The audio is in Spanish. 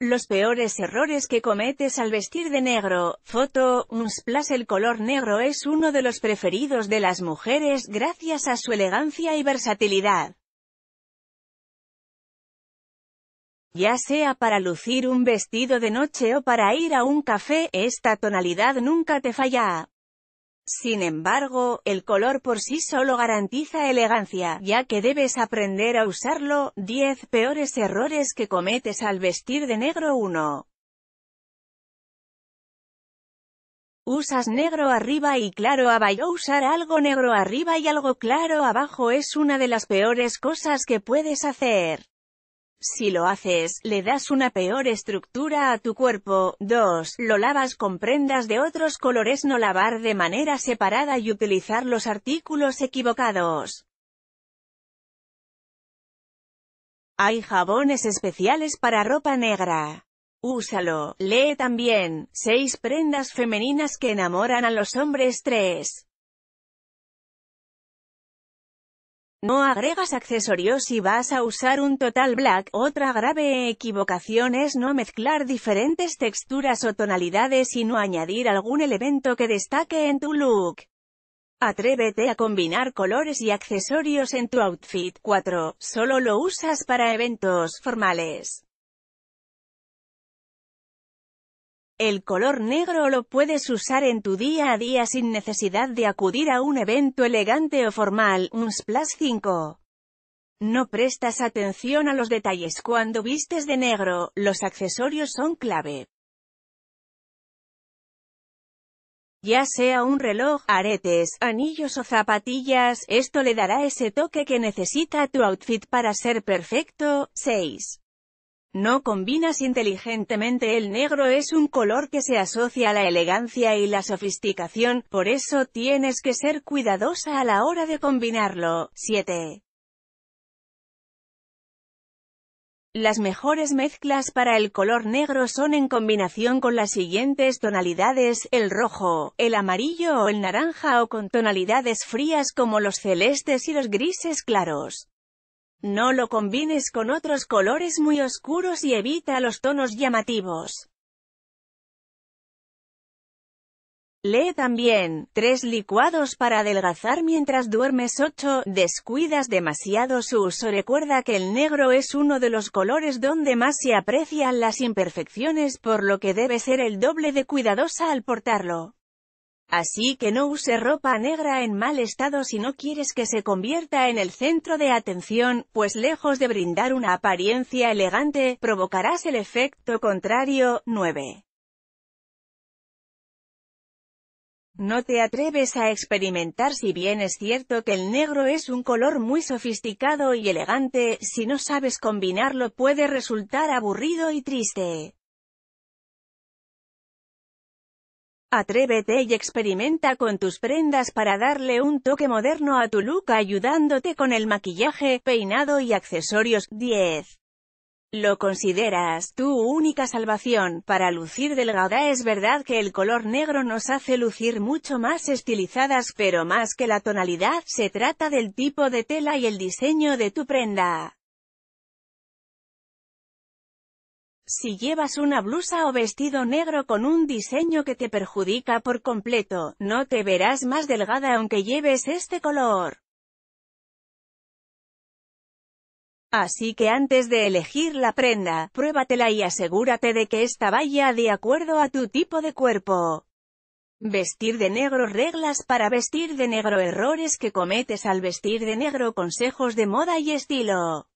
Los peores errores que cometes al vestir de negro, foto, un el color negro es uno de los preferidos de las mujeres gracias a su elegancia y versatilidad. Ya sea para lucir un vestido de noche o para ir a un café, esta tonalidad nunca te falla. Sin embargo, el color por sí solo garantiza elegancia, ya que debes aprender a usarlo. 10 peores errores que cometes al vestir de negro 1. Usas negro arriba y claro abajo. Usar algo negro arriba y algo claro abajo es una de las peores cosas que puedes hacer. Si lo haces, le das una peor estructura a tu cuerpo. 2. Lo lavas con prendas de otros colores no lavar de manera separada y utilizar los artículos equivocados. Hay jabones especiales para ropa negra. Úsalo. Lee también. 6 prendas femeninas que enamoran a los hombres 3. No agregas accesorios y vas a usar un total black. Otra grave equivocación es no mezclar diferentes texturas o tonalidades y no añadir algún elemento que destaque en tu look. Atrévete a combinar colores y accesorios en tu outfit. 4. Solo lo usas para eventos formales. El color negro lo puedes usar en tu día a día sin necesidad de acudir a un evento elegante o formal, un splash 5. No prestas atención a los detalles cuando vistes de negro, los accesorios son clave. Ya sea un reloj, aretes, anillos o zapatillas, esto le dará ese toque que necesita tu outfit para ser perfecto. 6. No combinas inteligentemente el negro es un color que se asocia a la elegancia y la sofisticación, por eso tienes que ser cuidadosa a la hora de combinarlo. 7. Las mejores mezclas para el color negro son en combinación con las siguientes tonalidades, el rojo, el amarillo o el naranja o con tonalidades frías como los celestes y los grises claros. No lo combines con otros colores muy oscuros y evita los tonos llamativos. Lee también, 3 licuados para adelgazar mientras duermes 8, descuidas demasiado su uso recuerda que el negro es uno de los colores donde más se aprecian las imperfecciones por lo que debe ser el doble de cuidadosa al portarlo. Así que no use ropa negra en mal estado si no quieres que se convierta en el centro de atención, pues lejos de brindar una apariencia elegante, provocarás el efecto contrario. 9. No te atreves a experimentar si bien es cierto que el negro es un color muy sofisticado y elegante, si no sabes combinarlo puede resultar aburrido y triste. Atrévete y experimenta con tus prendas para darle un toque moderno a tu look ayudándote con el maquillaje, peinado y accesorios. 10. Lo consideras tu única salvación. Para lucir delgada es verdad que el color negro nos hace lucir mucho más estilizadas, pero más que la tonalidad, se trata del tipo de tela y el diseño de tu prenda. Si llevas una blusa o vestido negro con un diseño que te perjudica por completo, no te verás más delgada aunque lleves este color. Así que antes de elegir la prenda, pruébatela y asegúrate de que esta vaya de acuerdo a tu tipo de cuerpo. Vestir de negro Reglas para vestir de negro Errores que cometes al vestir de negro Consejos de moda y estilo